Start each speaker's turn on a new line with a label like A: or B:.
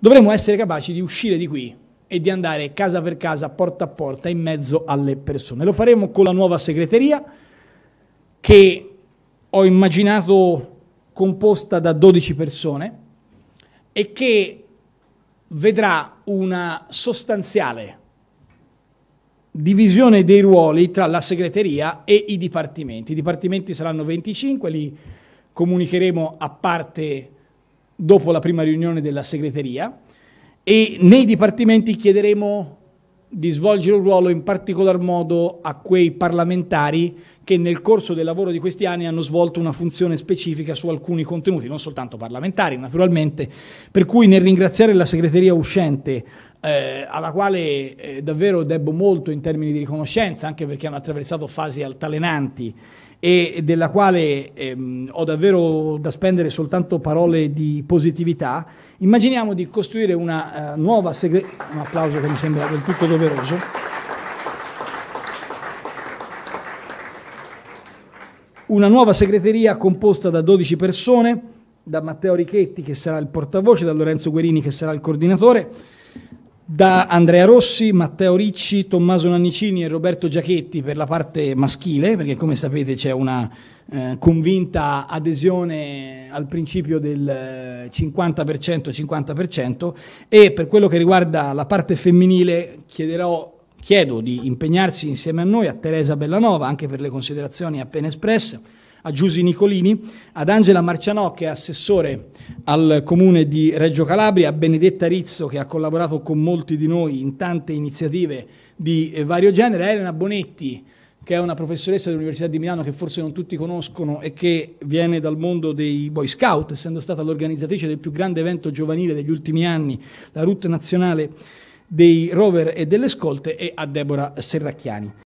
A: Dovremmo essere capaci di uscire di qui e di andare casa per casa, porta a porta, in mezzo alle persone. Lo faremo con la nuova segreteria che ho immaginato composta da 12 persone e che vedrà una sostanziale divisione dei ruoli tra la segreteria e i dipartimenti. I dipartimenti saranno 25, li comunicheremo a parte dopo la prima riunione della segreteria e nei dipartimenti chiederemo di svolgere un ruolo in particolar modo a quei parlamentari che nel corso del lavoro di questi anni hanno svolto una funzione specifica su alcuni contenuti, non soltanto parlamentari naturalmente, per cui nel ringraziare la segreteria uscente eh, alla quale eh, davvero debbo molto in termini di riconoscenza, anche perché hanno attraversato fasi altalenanti e della quale ehm, ho davvero da spendere soltanto parole di positività, immaginiamo di costruire una uh, nuova segreteria. Un applauso che mi sembra del tutto doveroso. Una nuova segreteria composta da 12 persone, da Matteo Richetti che sarà il portavoce, da Lorenzo Guerini che sarà il coordinatore da Andrea Rossi, Matteo Ricci, Tommaso Nannicini e Roberto Giachetti per la parte maschile, perché come sapete c'è una eh, convinta adesione al principio del 50%-50% eh, e per quello che riguarda la parte femminile chiederò chiedo di impegnarsi insieme a noi a Teresa Bellanova anche per le considerazioni appena espresse a Giusy Nicolini, ad Angela Marcianò che è assessore al comune di Reggio Calabria, a Benedetta Rizzo che ha collaborato con molti di noi in tante iniziative di eh, vario genere, a Elena Bonetti che è una professoressa dell'Università di Milano che forse non tutti conoscono e che viene dal mondo dei Boy Scout, essendo stata l'organizzatrice del più grande evento giovanile degli ultimi anni, la route nazionale dei rover e delle scolte, e a Deborah Serracchiani.